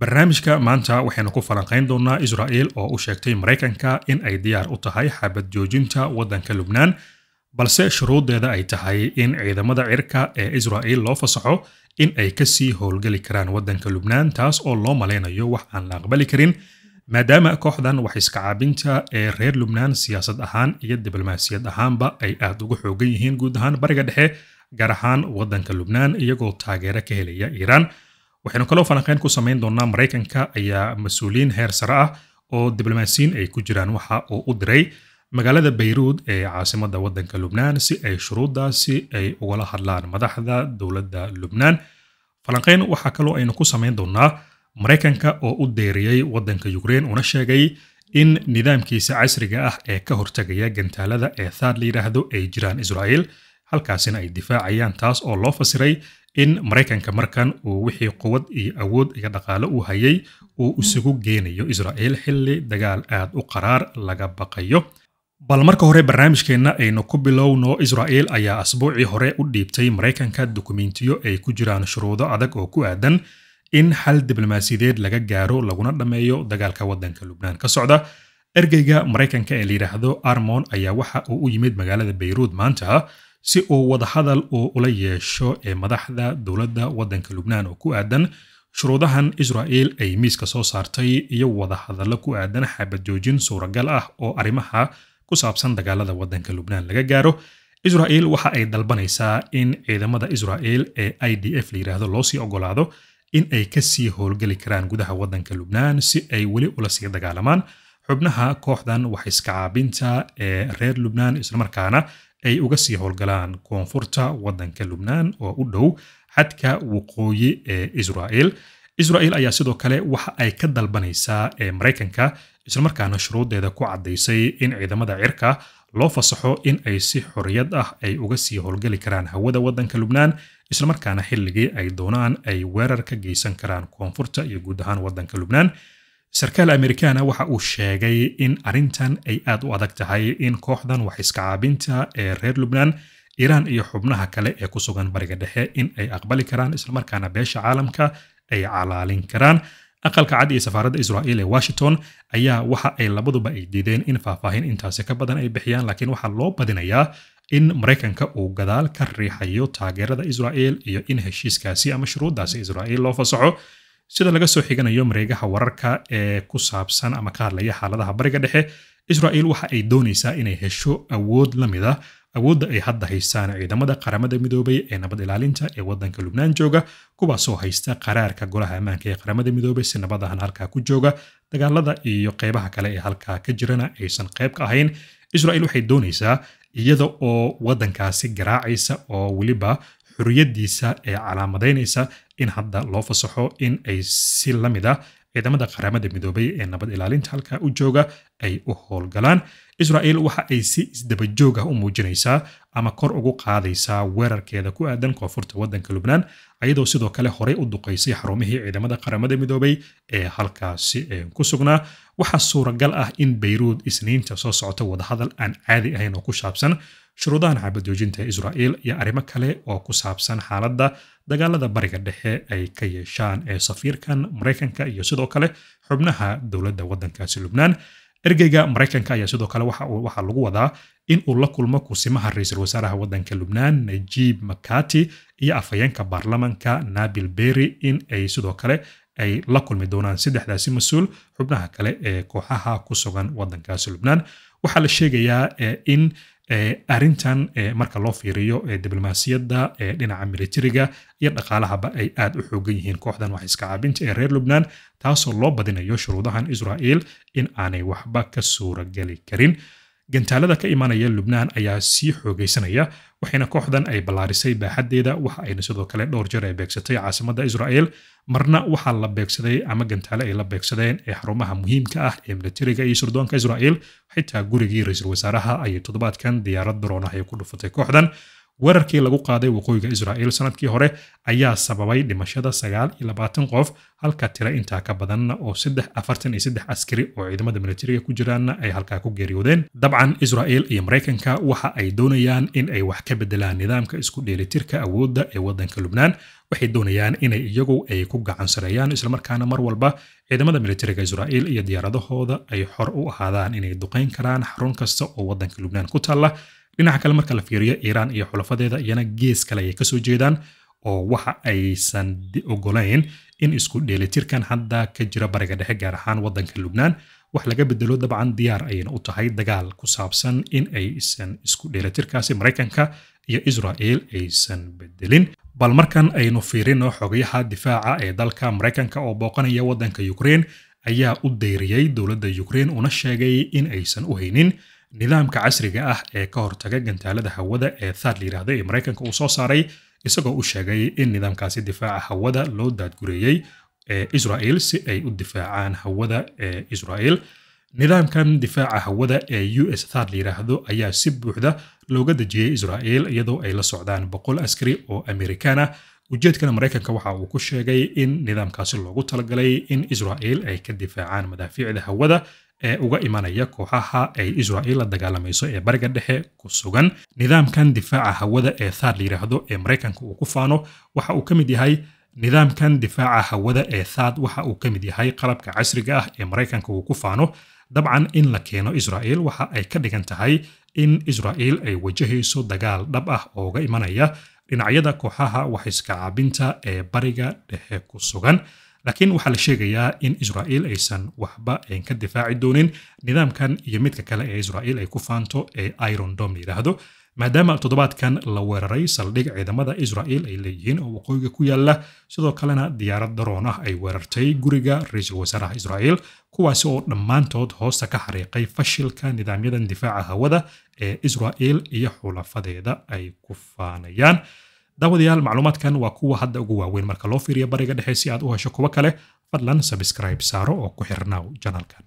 barnaamijka maanta waxaynu ku falanqayn doonaa israa'il oo u sheegtay maraykanka in ay diyaar u tahay xabad joojinta waddanka lubnaan balse shuruuddeeda ay tahay in ciidamada cirka ee israa'il loo fasaxo in ay ka sii howlgeli karaan waddanka lubnaan taas oo loo malaynayo wax aan la aqbali karin maadaama kooxdan wax iskacaabinta ee reer lubnaan siyaasad ahaan iyo diblomaasiyad ahaanba ay aad ugu xoogan yihiin guud ahaan bariga dhexe gaar ahaan waddanka lubnaan iyagoo taageero ka helaya iiraan waxaynu kaloo falanqeyn ku samayn doonaa maraykanka ayaa mas-uuliyiin heer sare ah oo diblomaasiyiin ay ku jiraan waxa uu u diray magaalada bayruud ee caasimada waddanka lubnaan si ay shuruuddaasi ay ugala hadlaan madaxda dowladda lubnaan falanqeyn waxaa kaloo aynu ku samayn doonaa maraykanka oo u deeriyey waddanka yukrein una sheegay in nidaamkiisa casriga ah ee ka hortagaya gantaalada ee thaad la yidhaahdo ay jiraan israa'il halkaasina ay difaacayaan taas oo loo fasiray in maraykanka markan uu wixii quwad iyo awood iyo dhaqaale uu hayay uu hmm. isugu geenayo israa'iil xilli dagaal aad u qaraar laga baqayo bal marka hore barnaamijkeenna aynu ku bilowno israa'il ayaa asbuucii hore u dhiibtay maraykanka dokumentiyo ay ku jiraan shuruudo adag oo ku aadan in xal diblomaasiyadeed laga gaaro laguna dhammeeyo dagaalka waddanka lubnaan ka socda ergeyga maraykanka ee la yidhaahdo armon ayaa waxa uu u yimid magaalada bayruud maanta si uu wadahadal uu ula yeesho ee madaxda dowladda waddanka lubnaan oo ku aadan shuruudahan israa'il ay miiska soo saartay iyo wadahadallo ku aadan xabad joojin suuragal ah oo arrimaha ku saabsan dagaalada waddanka lubnaan laga gaaro israa'il waxa ay dalbanaysaa in ciidamada israa'il ee i d f la yidhaahdo loo sii ogolaado in ay ka sii howlgeli karaan gudaha waddanka lubnaan si ay weli ula sii dagaalamaan xubnaha kooxdan waxay iska caabinta ee reer lubnaan islamarkaana ay uga sii howlgalaan koonfurta waddanka lubnaan oo u dhow xadka waqooyi ee israa'el israa'el ayaa sidoo kale waxa ay ka dalbanaysaa ee maraykanka islamarkaana shuruuddeeda ku caddaysay in ciidamada cirka loo fasaxo in ay si xorriyad ah ay uga sii howlgeli karaan hawada waddanka lubnaan islamarkaana xilligii ay doonaan ay weerar ka geysan karaan koonfurta iyo guud ahaan waddanka lubnaan sarkaal amerikaana waxa uu sheegay in arrintan ay aad u adag tahay in kooxdan wax iskacaabinta ee reer lubnaan iiraan iyo xubnaha kale ee ku sugan bariga dhexe in ay aqbali karaan islamarkaana beesha caalamka ay calaalin karaan aqalka cad iyo safaaradda israa'iil ee washington ayaa waxa ay labaduba ay diideen in faahfaahin intaasi ka badan ay bixiyaan laakiin waxaa loo badinayaa in maraykanka uu gadaal ka riixayo taageerada israa'iil iyo in heshiiskaasi ama shuruuddaasi israa'iil loo fasaxo sida laga soo xiganayo mareegaha wararka ee ku saabsan ama ka hadlaya xaaladaha bariga dhexe israel waxa ay doonaysaa inay hesho awood la mid ah awoodda ay hadda haystaan ciidamada qaramada midoobay ee nabad ilaalinta ee wadanka lubnaan jooga kuwaasoo haysta qaraarka golaha ammaanka ee qaramada midoobay si nabadahan halkaa ku jooga dagaalada iyo qeybaha kale ee halkaa ka jirana aysan qayb ka ahayn israel waxay doonaysaa iyada oo wadankaasi garaacaysa oo weliba xorriyadiisa ee calaamadaynaysa in hadda loo fasaxo in ay si la mid ah ciidamada qaramada midoobay ee nabad ilaalinta halkaa u jooga ay u howlgalaan israel waxa ay si isdabajoog ah u muujinaysaa ama kor ugu qaadaysaa weerarkeeda ku aadan koonfurta waddanka lubnaan ayadoo sidoo kale horey u duqaysay xarumihii ciidamada qaramada midoobay ee halkaasi ku sugnaa waxaa suuragal ah in bayruud isniinta soo socota wadahadal aan caadi ahayn oo ku saabsan shuruudaha naxabadoojinta israa'iil iyo arrimo kale oo ku saabsan xaaladda dagaalada bariga dhexe ay ka yeeshaan ee safiirkan maraykanka iyo sidoo kale xubnaha dowladda waddankaasi lubnaan ergeyga maraykanka ayaa sidoo kale waxaa lagu wadaa in uu la kulmo kusimaha ra-iisul wasaaraha waddanka lubnaan najiib makati iyo afhayeenka baarlamanka nabil berry in ay sidoo kale ay la kulmi doonaan saddexdaasi mas-uul xubnaha kale ee kooxaha ku sugan waddankaasi lubnaan waxaa la sheegayaa eh, in arintan marka loo fiiriyo diblomaasiyadda dhinaca militariga iyo dhaqaalahaba ay aad u xoogan yihiin kooxdan wax caabinta ee reer lubnaan taasoo loo badinayo shuruudahan israel in aanay waxba ka suura geli karin gantaalada ka imanaya lubnaan ayaa sii xoogaysanaya waxayna kooxdan ay ballaarisay baaxaddeeda waxa ayna sidoo kale dhowr jeer ay beegsatay caasimadda israa'el marna waxaa la beegsaday ama gantaale ay la beegsadeen ee xarumaha muhiimka ah ee militariga iyo sirdoonka israa'el xitaa gurigii ra-iisul wasaaraha ayay toddobaadkan diyaarad droon ah ay ku dhufatay kooxdan weerarkii lagu qaaday waqooyiga israa'iil sanadkii hore ayaa sababay dhimashada sagaal iyo labaatan qof halka tiro intaa ka badanna oo saddex afartan iyo saddex askari oo ciidamada militariga ku jiraanna ay halkaa ku geeriyoodeen dabcan israa'iil iyo maraykanka waxa ay doonayaan in ay wax ka bedelaan nidaamka isku dheelitirka awoodda ee waddanka lubnaan waxay doonayaan inay iyagu ay ku gacan sareeyaan islamarkaana mar walba ciidamada militariga israa'iil iyo diyaaradahooda ay xor u ahaadaan inay duqayn karaan xarun kasta oo waddanka lubnaan ku taalla dhinaca kale marka la fiiriyo iiraan iyo xulafadeeda iyana gees kale ayay kasoo jeedaan oo waxa aysan ogolayn in isku dheelitirkan hadda ka jira bariga dhexe gaar ahaan waddanka lubnaan wax laga bedelo dabcan diyaar ayayna u tahay dagaal ku saabsan in aysan isku dheelitirkaasi maraykanka iyo israa'il aysan bedelin bal markan aynu fiirino xogayaha difaaca ee dalka maraykanka oo booqanaya waddanka ukrein ayaa u deyriyey dowladda ukraine una sheegay in aysan u haynin nidaamka casriga ah ee ka hortaga gantaalada hawada ee thad la yidhaahda ee maraykanka uu soo saaray isagoo u sheegay in nidaamkaasi difaaca hawada loo daadgureeyey israel si ay u difaacaan hawada ee israel nidaamkan difaaca hawada ee u s thad la yidhaahdo ayaa si buuxda looga dejiyey israel iyadoo ay la socdaan boqol askari oo amerikaan ah ujeedkana maraykanka waxa uu ku sheegay in nidaamkaasi loogu talagalay in israel ay ka difaacaan madaafiicda hawada ee uga imanaya kooxaha ay israa'il la dagaalamayso ee bariga dhexe ku sugan nidaamkan difaaca hawada ee thaad la yidhaahdo ee maraykanka uu ku faano waxa uu ka mid yahay nidaamkan difaaca hawada ee thaad waxa uu ka mid yahay qalabka casriga ah ee maraykanka uu ku faano dabcan in la keeno israa'il waxa ay ka dhigan tahay in israa'il ay wajahayso dagaal dhab ah ooga imanaya dhinacyada kooxaha wax iska caabinta ee bariga dhexe ku sugan laakiin waxaa la sheegayaa in israa'iil aysan waxba an ka difaaci doonin nidaamkan iyo midka kale ee israa'iil ay ku faanto ee iron dom yidhaahdo maadaama toddobaadkan la weeraray saldhig ciidamada israa'iil ay leeyihiin oo waqooyiga ku yaalla sidoo kalena diyaarad daroon ah ay weerartay guriga ra-iisul wasaaraha israa'iil kuwaasi oo dhammaantood hoosta ka xariiqay fashilka nidaamyadan difaaca hawada ee israa'iil iyo xulafadeeda ay ku faanayaan daawadayaal macluumaadkan waa kuwa hadda ugu waaweyn marka loo fiiriyo bariga dhexe si aad u hesho kuwo kale fadlan sabskraib saaro oo ku xirnaaw janaalkan